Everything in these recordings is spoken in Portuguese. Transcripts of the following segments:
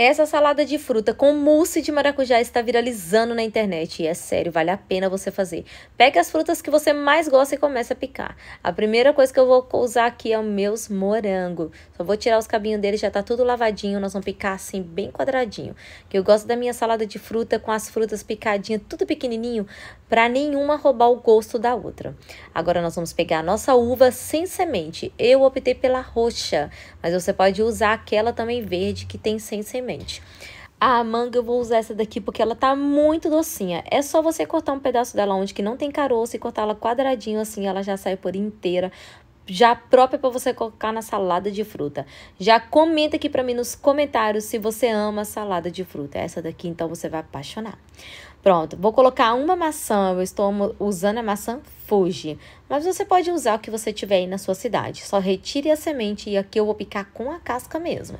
Essa salada de fruta com mousse de maracujá está viralizando na internet e é sério, vale a pena você fazer. Pegue as frutas que você mais gosta e comece a picar. A primeira coisa que eu vou usar aqui é o meus morangos. Só vou tirar os cabinhos dele, já tá tudo lavadinho, nós vamos picar assim bem quadradinho. Que eu gosto da minha salada de fruta com as frutas picadinhas, tudo pequenininho, para nenhuma roubar o gosto da outra. Agora nós vamos pegar a nossa uva sem semente. Eu optei pela roxa, mas você pode usar aquela também verde que tem sem semente a manga eu vou usar essa daqui porque ela tá muito docinha. É só você cortar um pedaço dela onde que não tem caroço e cortar ela quadradinho assim, ela já sai por inteira. Já própria para você colocar na salada de fruta. Já comenta aqui para mim nos comentários se você ama salada de fruta. Essa daqui então você vai apaixonar. Pronto, vou colocar uma maçã, eu estou usando a maçã Fuji, mas você pode usar o que você tiver aí na sua cidade. Só retire a semente e aqui eu vou picar com a casca mesmo.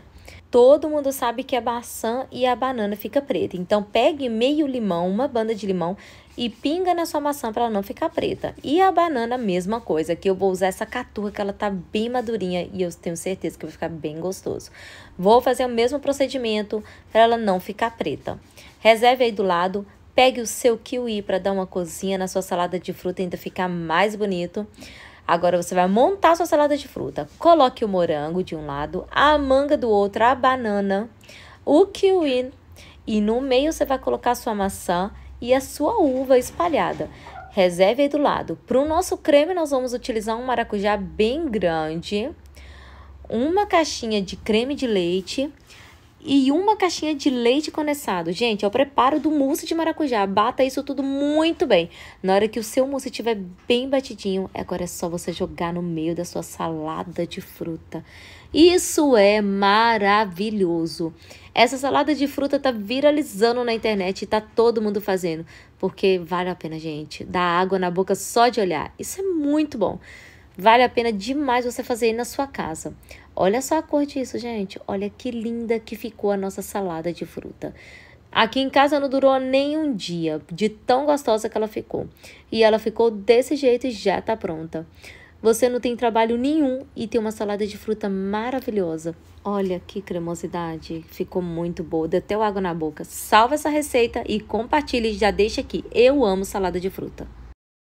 Todo mundo sabe que a maçã e a banana fica preta. Então pegue meio limão, uma banda de limão e pinga na sua maçã para ela não ficar preta. E a banana, mesma coisa, que eu vou usar essa caturra que ela tá bem madurinha e eu tenho certeza que vai ficar bem gostoso. Vou fazer o mesmo procedimento para ela não ficar preta. Reserve aí do lado Pegue o seu kiwi para dar uma cozinha na sua salada de fruta e ainda ficar mais bonito. Agora você vai montar sua salada de fruta. Coloque o morango de um lado, a manga do outro, a banana, o kiwi e no meio você vai colocar sua maçã e a sua uva espalhada. Reserve aí do lado. Para o nosso creme nós vamos utilizar um maracujá bem grande, uma caixinha de creme de leite, e uma caixinha de leite condensado. Gente, é o preparo do mousse de maracujá. Bata isso tudo muito bem. Na hora que o seu mousse estiver bem batidinho, agora é só você jogar no meio da sua salada de fruta. Isso é maravilhoso. Essa salada de fruta tá viralizando na internet e tá todo mundo fazendo, porque vale a pena, gente. Dá água na boca só de olhar. Isso é muito bom. Vale a pena demais você fazer aí na sua casa. Olha só a cor disso, gente. Olha que linda que ficou a nossa salada de fruta. Aqui em casa não durou nem um dia, de tão gostosa que ela ficou. E ela ficou desse jeito e já tá pronta. Você não tem trabalho nenhum e tem uma salada de fruta maravilhosa. Olha que cremosidade, ficou muito boa, deu até água na boca. Salva essa receita e compartilhe, já deixa aqui. Eu amo salada de fruta.